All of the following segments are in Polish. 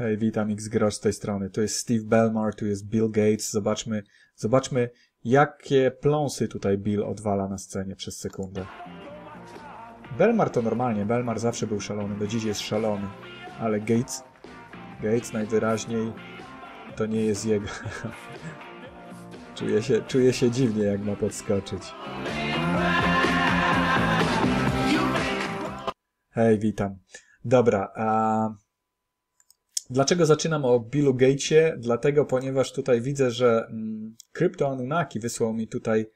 Hej, witam Xgracz z tej strony. Tu jest Steve Belmar, tu jest Bill Gates. Zobaczmy, zobaczmy jakie pląsy tutaj Bill odwala na scenie przez sekundę. Belmar to normalnie, Belmar zawsze był szalony, do dziś jest szalony, ale Gates, Gates najwyraźniej to nie jest jego. czuję, się, czuję się dziwnie, jak ma podskoczyć. Hej, witam. Dobra, a Dlaczego zaczynam o Billu Gatesie? Dlatego, ponieważ tutaj widzę, że mm, Crypto Anunnaki wysłał mi tutaj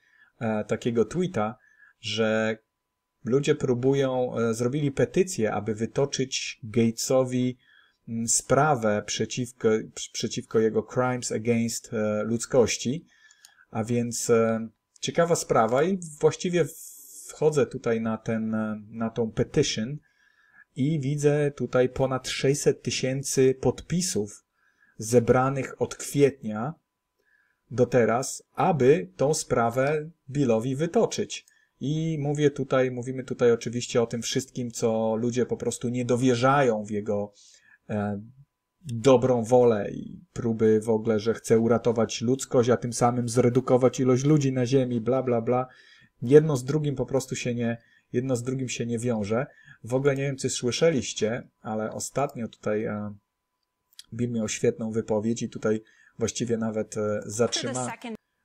e, takiego tweeta, że ludzie próbują, e, zrobili petycję, aby wytoczyć Gatesowi m, mm, sprawę przeciwko, przeciwko jego crimes against e, ludzkości. A więc e, ciekawa sprawa i właściwie wchodzę tutaj na, ten, e, na tą petition, i widzę tutaj ponad 600 tysięcy podpisów zebranych od kwietnia do teraz, aby tą sprawę Billowi wytoczyć. I mówię tutaj, mówimy tutaj oczywiście o tym wszystkim, co ludzie po prostu nie dowierzają w jego e, dobrą wolę i próby w ogóle, że chce uratować ludzkość, a tym samym zredukować ilość ludzi na ziemi, bla, bla, bla. Jedno z drugim po prostu się nie, jedno z drugim się nie wiąże. W ogóle nie wiem, czy słyszeliście, ale ostatnio tutaj e, Bill miał świetną wypowiedź i tutaj właściwie nawet e, zatrzyma,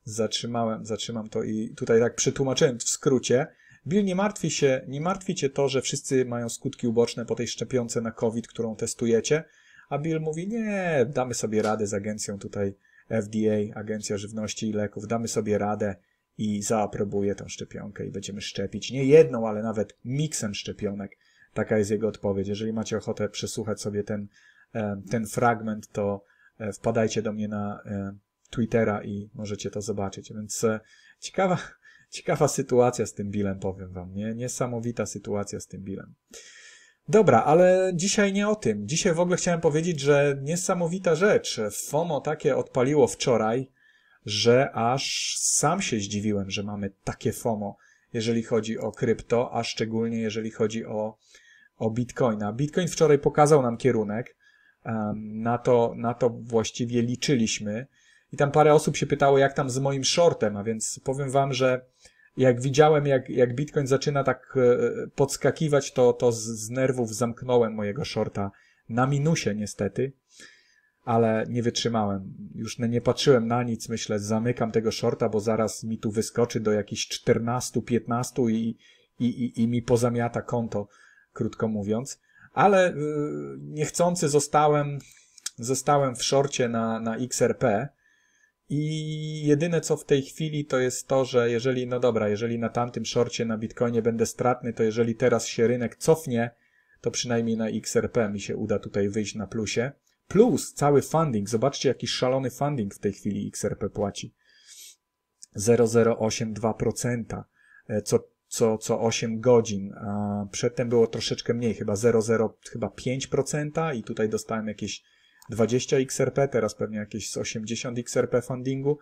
zatrzymałem, zatrzymam to i tutaj tak przetłumaczyłem w skrócie. Bill, nie martwi się, nie martwicie to, że wszyscy mają skutki uboczne po tej szczepionce na COVID, którą testujecie, a Bill mówi, nie, damy sobie radę z agencją tutaj FDA, Agencja Żywności i Leków, damy sobie radę i zaaprobuję tę szczepionkę i będziemy szczepić nie jedną, ale nawet miksem szczepionek. Taka jest jego odpowiedź. Jeżeli macie ochotę przesłuchać sobie ten, e, ten fragment, to e, wpadajcie do mnie na e, Twittera i możecie to zobaczyć. Więc ciekawa, ciekawa sytuacja z tym Bilem, powiem wam. Nie? Niesamowita sytuacja z tym Bilem. Dobra, ale dzisiaj nie o tym. Dzisiaj w ogóle chciałem powiedzieć, że niesamowita rzecz. FOMO takie odpaliło wczoraj, że aż sam się zdziwiłem, że mamy takie FOMO jeżeli chodzi o krypto, a szczególnie jeżeli chodzi o, o bitcoina. Bitcoin wczoraj pokazał nam kierunek, na to, na to właściwie liczyliśmy. I tam parę osób się pytało, jak tam z moim shortem, a więc powiem wam, że jak widziałem, jak, jak Bitcoin zaczyna tak e, podskakiwać, to, to z, z nerwów zamknąłem mojego shorta na minusie niestety ale nie wytrzymałem. Już nie patrzyłem na nic, myślę, zamykam tego shorta, bo zaraz mi tu wyskoczy do jakichś 14-15 i, i, i, i mi pozamiata konto, krótko mówiąc. Ale y, niechcący zostałem, zostałem w shorcie na, na XRP i jedyne co w tej chwili to jest to, że jeżeli, no dobra, jeżeli na tamtym shorcie na Bitcoinie będę stratny, to jeżeli teraz się rynek cofnie, to przynajmniej na XRP mi się uda tutaj wyjść na plusie plus cały funding. Zobaczcie, jaki szalony funding w tej chwili XRP płaci. 0,082% e, co, co, co 8 godzin. A przedtem było troszeczkę mniej, chyba 0,05% i tutaj dostałem jakieś 20 XRP, teraz pewnie jakieś 80 XRP fundingu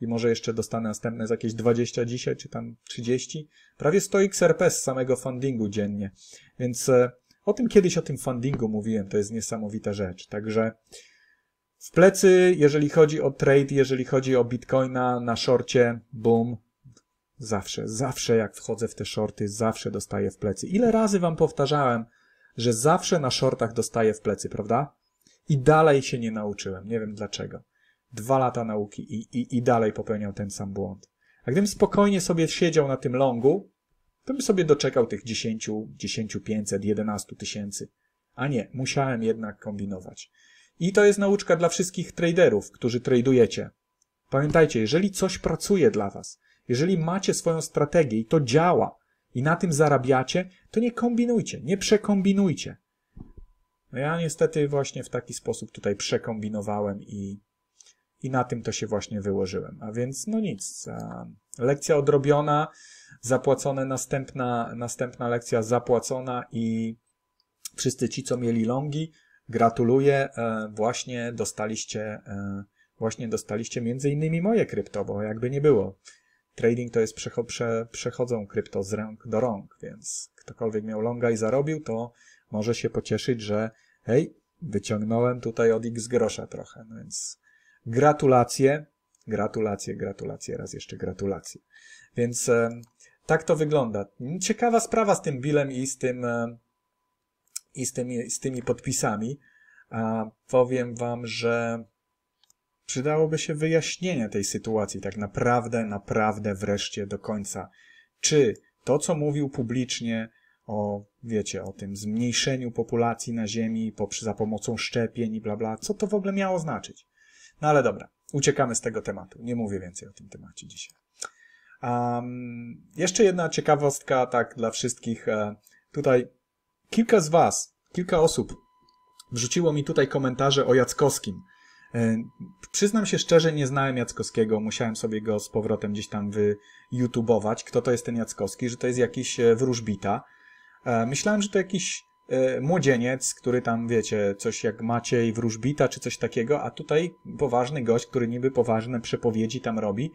i może jeszcze dostanę następne z jakieś 20 dzisiaj, czy tam 30. Prawie 100 XRP z samego fundingu dziennie. Więc e, o tym kiedyś, o tym fundingu mówiłem, to jest niesamowita rzecz. Także w plecy, jeżeli chodzi o trade, jeżeli chodzi o bitcoina na shorcie, boom, zawsze, zawsze jak wchodzę w te shorty, zawsze dostaję w plecy. Ile razy wam powtarzałem, że zawsze na shortach dostaję w plecy, prawda? I dalej się nie nauczyłem, nie wiem dlaczego. Dwa lata nauki i, i, i dalej popełniał ten sam błąd. A gdybym spokojnie sobie siedział na tym longu, to by sobie doczekał tych 10, 10 500, 11 tysięcy. A nie, musiałem jednak kombinować. I to jest nauczka dla wszystkich traderów, którzy tradujecie. Pamiętajcie, jeżeli coś pracuje dla was, jeżeli macie swoją strategię i to działa i na tym zarabiacie, to nie kombinujcie, nie przekombinujcie. No ja niestety właśnie w taki sposób tutaj przekombinowałem i, i na tym to się właśnie wyłożyłem. A więc no nic. Um, Lekcja odrobiona, zapłacone, następna, następna lekcja zapłacona i wszyscy ci, co mieli longi, gratuluję, e, właśnie dostaliście, e, właśnie dostaliście między innymi moje krypto, bo jakby nie było. Trading to jest przecho, prze, przechodzą krypto z rąk do rąk, więc ktokolwiek miał longa i zarobił, to może się pocieszyć, że hej, wyciągnąłem tutaj od x grosza trochę, no więc gratulacje. Gratulacje, gratulacje, raz jeszcze gratulacje. Więc e, tak to wygląda. Ciekawa sprawa z tym bilem i z tym e, i z tymi, z tymi podpisami. A powiem wam, że przydałoby się wyjaśnienie tej sytuacji tak naprawdę, naprawdę wreszcie do końca. Czy to, co mówił publicznie o, wiecie, o tym zmniejszeniu populacji na Ziemi poprzez, za pomocą szczepień i bla bla, co to w ogóle miało znaczyć? No ale dobra, uciekamy z tego tematu. Nie mówię więcej o tym temacie dzisiaj. Um, jeszcze jedna ciekawostka, tak, dla wszystkich. E, tutaj kilka z Was, kilka osób wrzuciło mi tutaj komentarze o Jackowskim. E, przyznam się szczerze, nie znałem Jackowskiego, musiałem sobie go z powrotem gdzieś tam wyjutubować, kto to jest ten Jackowski, że to jest jakiś e, wróżbita. Myślałem, że to jakiś Y, młodzieniec, który tam, wiecie, coś jak Maciej Wróżbita czy coś takiego, a tutaj poważny gość, który niby poważne przepowiedzi tam robi.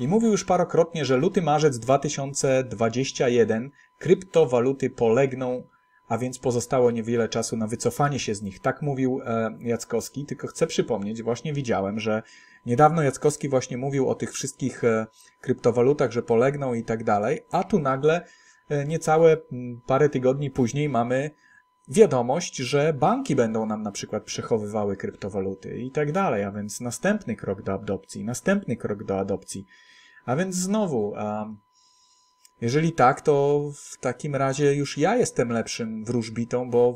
I mówił już parokrotnie, że luty, marzec 2021 kryptowaluty polegną, a więc pozostało niewiele czasu na wycofanie się z nich. Tak mówił e, Jackowski, tylko chcę przypomnieć, właśnie widziałem, że niedawno Jackowski właśnie mówił o tych wszystkich e, kryptowalutach, że polegną i tak dalej, a tu nagle e, niecałe parę tygodni później mamy wiadomość, że banki będą nam na przykład przechowywały kryptowaluty i tak dalej, a więc następny krok do adopcji, następny krok do adopcji. A więc znowu, jeżeli tak, to w takim razie już ja jestem lepszym wróżbitą, bo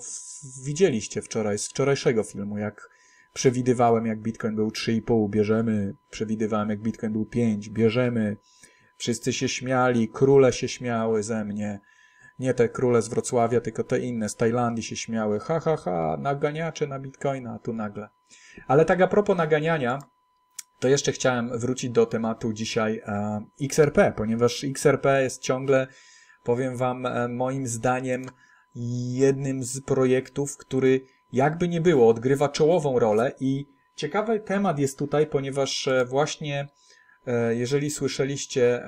widzieliście wczoraj z wczorajszego filmu, jak przewidywałem, jak Bitcoin był 3,5, bierzemy, przewidywałem, jak Bitcoin był 5, bierzemy. Wszyscy się śmiali, króle się śmiały ze mnie. Nie te króle z Wrocławia, tylko te inne z Tajlandii się śmiały. Ha, ha, ha, naganiacze na bitcoina, tu nagle. Ale tak a propos naganiania, to jeszcze chciałem wrócić do tematu dzisiaj e, XRP, ponieważ XRP jest ciągle, powiem Wam, e, moim zdaniem jednym z projektów, który jakby nie było, odgrywa czołową rolę i ciekawy temat jest tutaj, ponieważ e, właśnie jeżeli słyszeliście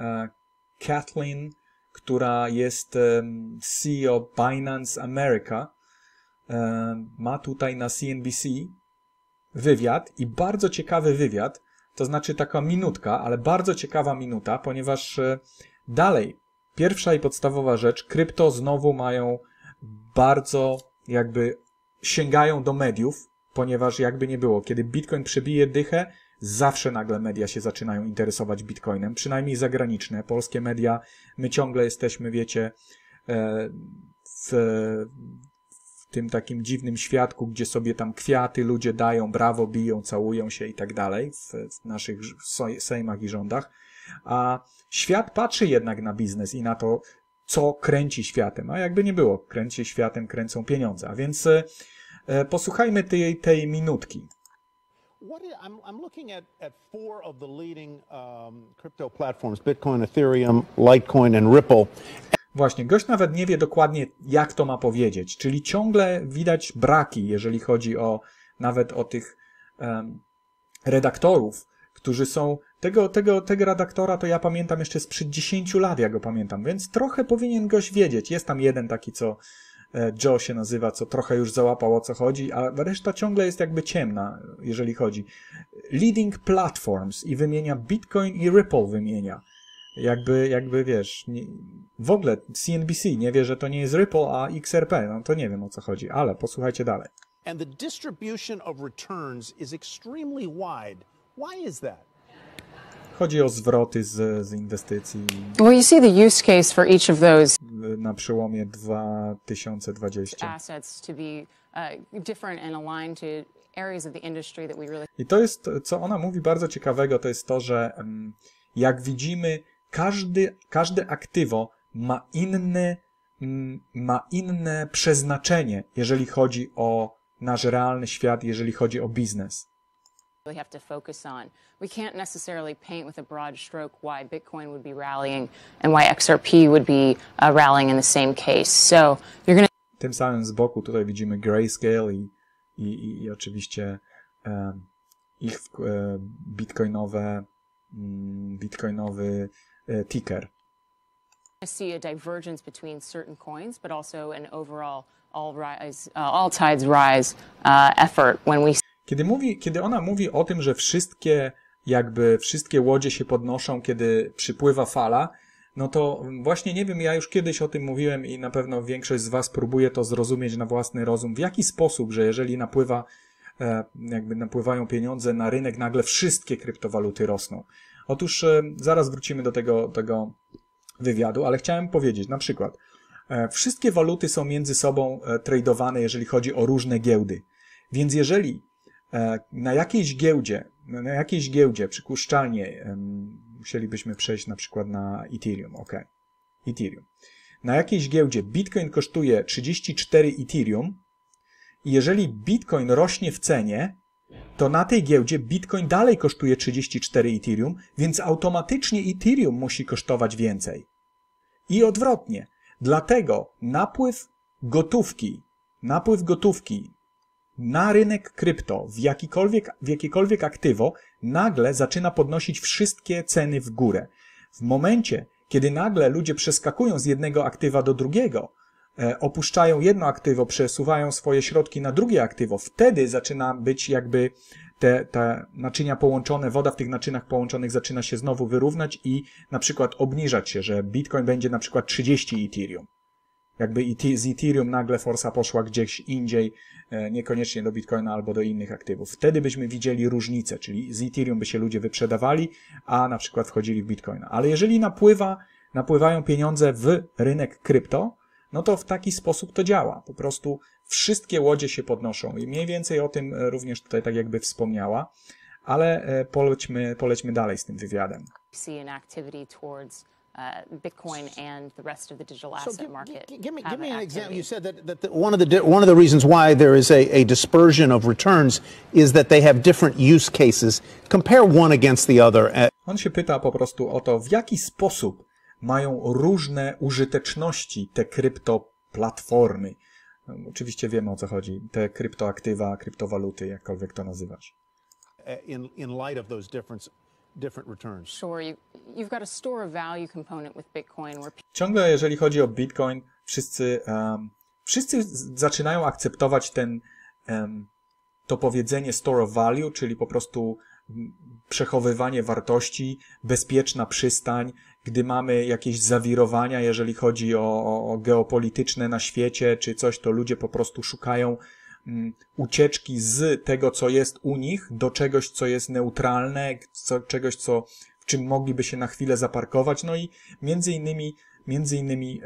Kathleen która jest CEO Binance America, ma tutaj na CNBC wywiad i bardzo ciekawy wywiad, to znaczy taka minutka, ale bardzo ciekawa minuta, ponieważ e, dalej, pierwsza i podstawowa rzecz, krypto znowu mają bardzo jakby sięgają do mediów, ponieważ jakby nie było, kiedy Bitcoin przebije dychę, zawsze nagle media się zaczynają interesować bitcoinem, przynajmniej zagraniczne. Polskie media, my ciągle jesteśmy, wiecie, e, w, w tym takim dziwnym świadku, gdzie sobie tam kwiaty ludzie dają, brawo, biją, całują się i tak dalej w, w naszych sejmach i rządach. A świat patrzy jednak na biznes i na to, co kręci światem. A jakby nie było, kręci światem, kręcą pieniądze. A więc e, e, posłuchajmy tej, tej minutki what is, I'm, I'm looking at, at four of the leading um, crypto platforms Bitcoin, Ethereum, Litecoin and Ripple. Właśnie, gość nawet nie wie dokładnie, jak to ma powiedzieć, czyli ciągle widać braki, jeżeli chodzi o nawet o tych um, redaktorów, którzy są. Tego, tego, tego redaktora to ja pamiętam jeszcze sprzed 10 lat, ja go pamiętam, więc trochę powinien goś wiedzieć. Jest tam jeden taki, co E, Joe się nazywa, co trochę już załapał o co chodzi, a reszta ciągle jest jakby ciemna, jeżeli chodzi. Leading Platforms i wymienia Bitcoin i Ripple wymienia. Jakby, jakby wiesz, nie, w ogóle CNBC nie wie, że to nie jest Ripple, a XRP, no to nie wiem o co chodzi, ale posłuchajcie dalej. And the distribution of returns is extremely wide. Why is that? Chodzi o zwroty z, z inwestycji. Well, you see the use case for each of those. Na przełomie 2020. Assets to be uh, different and aligned to areas of the industry that we really. I to jest, co ona mówi bardzo ciekawego, to jest to, że jak widzimy, każdy, każde aktywo ma inny, ma inne przeznaczenie, jeżeli chodzi o nasz realny świat, jeżeli chodzi o biznes. we have to focus on. We can't necessarily paint with a broad stroke why Bitcoin would be rallying and why XRP would be uh, rallying in the same case. So you're gonna... Tym samym z boku tutaj widzimy grayscale i, i, i, i oczywiście um, ich um, bitcoinowe, um, bitcoinowy ticker. see a divergence between certain coins, but also an overall all rise, uh, all tides rise uh, effort when we Kiedy, mówi, kiedy ona mówi o tym, że wszystkie, jakby wszystkie łodzie się podnoszą, kiedy przypływa fala, no to właśnie nie wiem, ja już kiedyś o tym mówiłem i na pewno większość z Was próbuje to zrozumieć na własny rozum, w jaki sposób, że jeżeli napływa, e, jakby napływają pieniądze na rynek, nagle wszystkie kryptowaluty rosną. Otóż e, zaraz wrócimy do tego, tego wywiadu, ale chciałem powiedzieć na przykład, e, wszystkie waluty są między sobą tradowane, jeżeli chodzi o różne giełdy. Więc jeżeli E, na jakiejś giełdzie, na jakiejś giełdzie przypuszczalnie musielibyśmy przejść na przykład na Ethereum, ok. Ethereum. Na jakiejś giełdzie Bitcoin kosztuje 34 Ethereum i jeżeli Bitcoin rośnie w cenie, to na tej giełdzie Bitcoin dalej kosztuje 34 Ethereum, więc automatycznie Ethereum musi kosztować więcej. I odwrotnie. Dlatego napływ gotówki, napływ gotówki na rynek krypto, w, jakikolwiek, w jakiekolwiek aktywo, nagle zaczyna podnosić wszystkie ceny w górę. W momencie, kiedy nagle ludzie przeskakują z jednego aktywa do drugiego, e, opuszczają jedno aktywo, przesuwają swoje środki na drugie aktywo, wtedy zaczyna być jakby te, te naczynia połączone, woda w tych naczynach połączonych zaczyna się znowu wyrównać i na przykład obniżać się, że Bitcoin będzie na przykład 30 Ethereum. Jakby z Ethereum nagle forsa poszła gdzieś indziej, e, niekoniecznie do Bitcoina albo do innych aktywów. Wtedy byśmy widzieli różnicę, czyli z Ethereum by się ludzie wyprzedawali, a na przykład wchodzili w Bitcoina. Ale jeżeli napływa, napływają pieniądze w rynek krypto, no to w taki sposób to działa. Po prostu wszystkie łodzie się podnoszą i mniej więcej o tym e, również tutaj tak jakby wspomniała, ale e, polećmy, polećmy dalej z tym wywiadem. See an activity towards uh, Bitcoin and the rest of the digital asset so give, market. Give me, give me an activity. example. You said that, that the, one, of the, one of the reasons why there is a, a, dispersion of returns is that they have different use cases. Compare one against the other. Eh. On się pyta po prostu o to, w jaki sposób mają różne użyteczności te kryptoplatformy. No, oczywiście wiemy o co chodzi. Te kryptoaktywa, kryptowaluty, jakkolwiek to nazywać. Eh, in, in light of those differences different returns. Sure, you, you've got a store of value component with Bitcoin where... Ciągle jeżeli chodzi o Bitcoin, wszyscy, um, wszyscy zaczynają akceptować ten, um, to powiedzenie store of value, czyli po prostu przechowywanie wartości, bezpieczna przystań, gdy mamy jakieś zawirowania, jeżeli chodzi o, o, o geopolityczne na świecie czy coś, to ludzie po prostu szukają Mm, ucieczki z tego, co jest u nich, do czegoś, co jest neutralne, co, czegoś, co, w czym mogliby się na chwilę zaparkować. No i między innymi, między innymi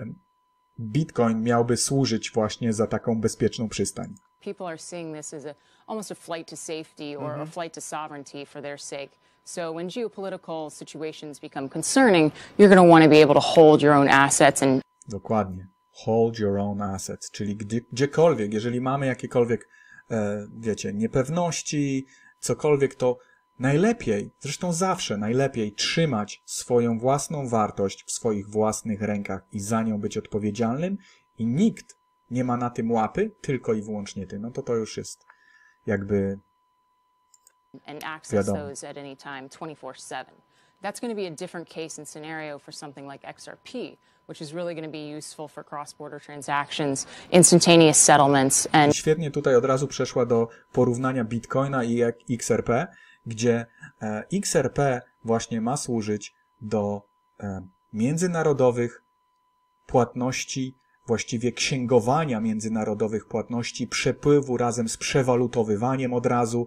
Bitcoin miałby służyć właśnie za taką bezpieczną przystań. People are seeing this as a, almost a flight to safety or mm -hmm. a mhm. flight to sovereignty for their sake. So when geopolitical situations become concerning, you're going to want to be able to hold your own assets and Dokładnie hold your own assets, czyli gdzie, gdziekolwiek, jeżeli mamy jakiekolwiek, e, wiecie, niepewności, cokolwiek, to najlepiej, zresztą zawsze najlepiej trzymać swoją własną wartość w swoich własnych rękach i za nią być odpowiedzialnym i nikt nie ma na tym łapy, tylko i wyłącznie ty. No to to już jest jakby and access those at any time 24/7. That's going to be a different case and scenario for something like XRP, which is really going to be useful for cross-border transactions, instantaneous settlements and Świetnie tutaj od razu przeszła do porównania Bitcoina i XRP, gdzie e, XRP właśnie ma służyć do e, międzynarodowych płatności, właściwie księgowania międzynarodowych płatności, przepływu razem z przewalutowywaniem od razu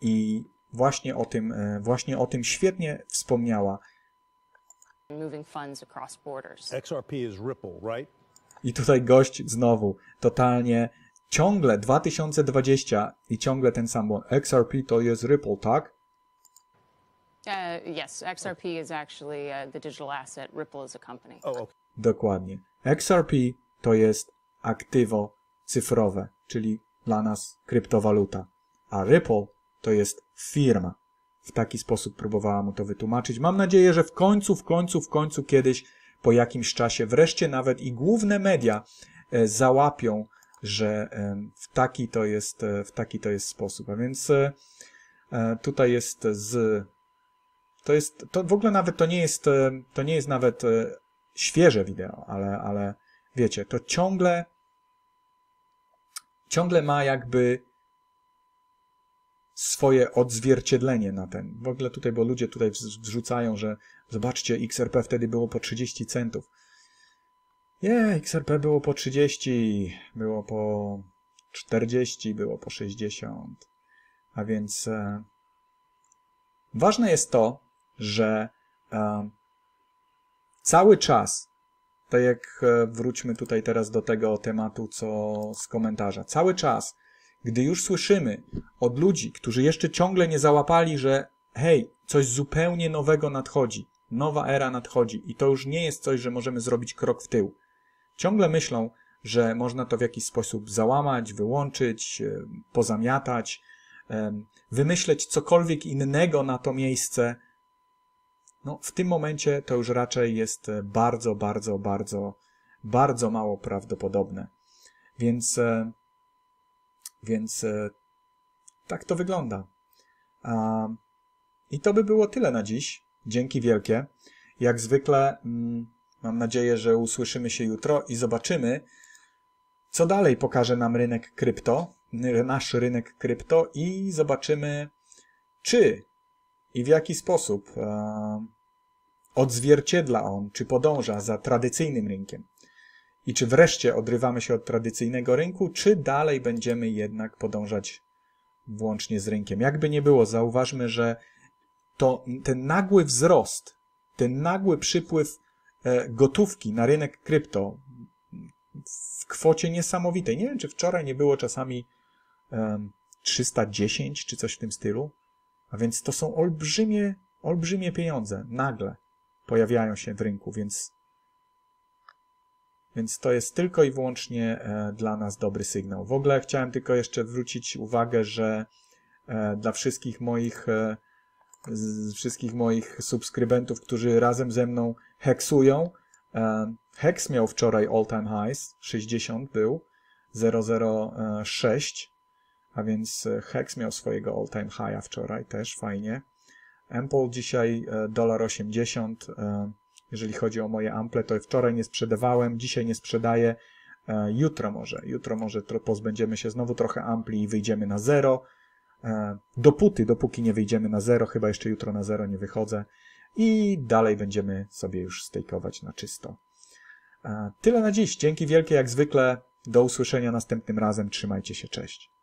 i właśnie o tym, e, właśnie o tym świetnie wspomniała. XRP is Ripple, right? I tutaj gość znowu totalnie ciągle 2020 i ciągle ten sam błąd. XRP to jest Ripple, tak? Uh, yes, XRP is actually uh, the digital asset. Ripple is a company. Oh, okay. Dokładnie. XRP to jest aktywo cyfrowe, czyli dla nas kryptowaluta, a Ripple to jest firma. W taki sposób próbowała mu to wytłumaczyć. Mam nadzieję, że w końcu, w końcu, w końcu kiedyś, po jakimś czasie, wreszcie nawet i główne media e, załapią, że e, w taki to jest, e, w taki to jest sposób. A więc tutaj jest z. To jest, to w ogóle nawet to nie jest, to nie jest nawet świeże wideo, ale, ale wiecie, to ciągle, ciągle ma jakby swoje odzwierciedlenie na ten. W ogóle tutaj, bo ludzie tutaj wrzucają, że zobaczcie, XRP wtedy było po 30 centów. Nie, yeah, XRP było po 30, było po 40, było po 60. A więc e, ważne jest to, że e, cały czas, tak jak e, wróćmy tutaj teraz do tego tematu, co z komentarza, cały czas gdy już słyszymy od ludzi, którzy jeszcze ciągle nie załapali, że hej, coś zupełnie nowego nadchodzi, nowa era nadchodzi i to już nie jest coś, że możemy zrobić krok w tył. Ciągle myślą, że można to w jakiś sposób załamać, wyłączyć, e, pozamiatać, e, wymyśleć cokolwiek innego na to miejsce. No, w tym momencie to już raczej jest e, bardzo, bardzo, bardzo, bardzo mało prawdopodobne. Więc więc e, tak to wygląda. I to by było tyle na dziś. Dzięki wielkie. Jak zwykle mm, mam nadzieję, że usłyszymy się jutro i zobaczymy, co dalej pokaże nam rynek krypto, nasz rynek krypto i zobaczymy, czy i w jaki sposób e, odzwierciedla on, czy podąża za tradycyjnym rynkiem. I czy wreszcie odrywamy się od tradycyjnego rynku, czy dalej będziemy jednak podążać włącznie z rynkiem? Jakby nie było, zauważmy, że to ten nagły wzrost, ten nagły przypływ e, gotówki na rynek krypto w kwocie niesamowitej. Nie wiem, czy wczoraj nie było czasami 310 czy coś w tym stylu. A więc to są olbrzymie, olbrzymie pieniądze nagle pojawiają się w rynku, więc więc to jest tylko i wyłącznie e, dla nas dobry sygnał. W ogóle chciałem tylko jeszcze wrócić uwagę, że e, dla wszystkich moich e, wszystkich moich subskrybentów, którzy razem ze mną heksują. Hex miał wczoraj all time highs, 60 był, 006, a więc Hex miał swojego all time high'a wczoraj, też fajnie. Ample dzisiaj dolar 80, jeżeli chodzi o moje ample, to wczoraj nie sprzedawałem, dzisiaj nie sprzedaję, e, jutro może, jutro może pozbędziemy się znowu trochę ampli i wyjdziemy na zero, e, dopóty, dopóki nie wyjdziemy na zero, chyba jeszcze jutro na zero nie wychodzę i dalej będziemy sobie już stejkować na czysto. E, tyle na dziś, dzięki wielkie jak zwykle, do usłyszenia następnym razem, trzymajcie się, cześć.